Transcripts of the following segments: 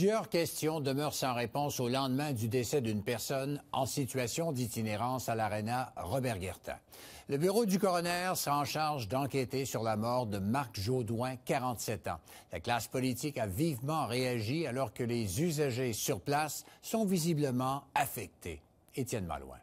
Plusieurs questions demeurent sans réponse au lendemain du décès d'une personne en situation d'itinérance à l'Arena Robert Guertin. Le bureau du coroner sera en charge d'enquêter sur la mort de Marc Jaudoin, 47 ans. La classe politique a vivement réagi alors que les usagers sur place sont visiblement affectés. Étienne Malouin.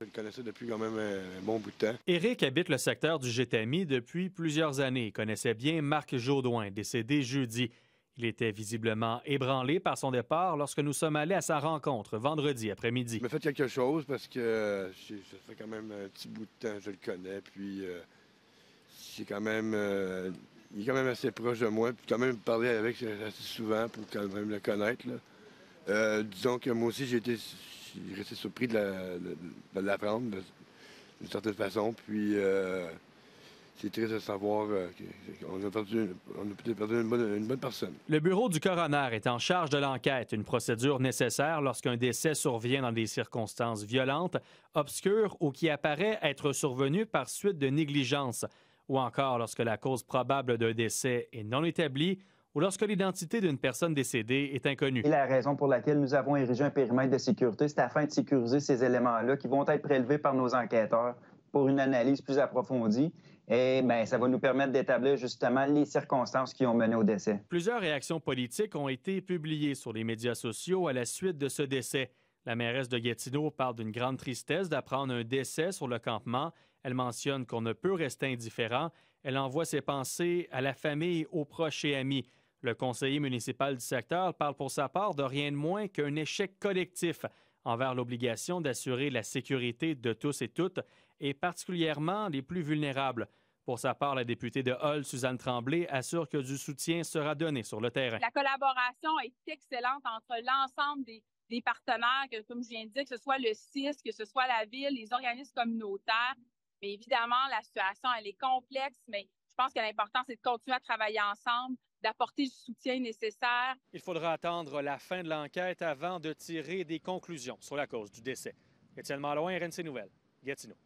Je le connaissais depuis quand même un bon bout de temps. Éric habite le secteur du GTMI depuis plusieurs années. Il connaissait bien Marc Jaudoin, décédé jeudi. Il était visiblement ébranlé par son départ lorsque nous sommes allés à sa rencontre vendredi après-midi. Il m'a fait quelque chose parce que ça fait quand même un petit bout de temps, je le connais, puis euh, c'est quand même. Euh, il est quand même assez proche de moi, puis quand même parler avec assez souvent pour quand même le connaître. Euh, disons que moi aussi, j'ai été resté surpris de l'apprendre la, d'une certaine façon, puis c'est triste de savoir euh, qu'on a, peut-être perdu une bonne, personne. Le bureau du coroner est en charge de l'enquête, une procédure nécessaire lorsqu'un décès survient dans des circonstances violentes, obscures ou qui apparaît être survenu par suite de négligence, ou encore lorsque la cause probable d'un décès est non établie ou lorsque l'identité d'une personne décédée est inconnue. Et la raison pour laquelle nous avons érigé un périmètre de sécurité, c'est afin de sécuriser ces éléments-là qui vont être prélevés par nos enquêteurs pour une analyse plus approfondie. Et bien, ça va nous permettre d'établir justement les circonstances qui ont mené au décès. Plusieurs réactions politiques ont été publiées sur les médias sociaux à la suite de ce décès. La mairesse de Gatineau parle d'une grande tristesse d'apprendre un décès sur le campement. Elle mentionne qu'on ne peut rester indifférent. Elle envoie ses pensées à la famille, aux proches et amis. Le conseiller municipal du secteur parle pour sa part de rien de moins qu'un échec collectif envers l'obligation d'assurer la sécurité de tous et toutes, et particulièrement les plus vulnérables. Pour sa part, la députée de Hull, Suzanne Tremblay, assure que du soutien sera donné sur le terrain. La collaboration est excellente entre l'ensemble des, partenaires, que, comme je viens de dire, que ce soit le CIS, que ce soit la ville, les organismes communautaires. Mais évidemment, la situation, elle est complexe, mais je pense que l'important, c'est de continuer à travailler ensemble d'apporter du soutien nécessaire. Il faudra attendre la fin de l'enquête avant de tirer des conclusions sur la cause du décès. Étienne Malouin, RNC Nouvelles, Gatineau.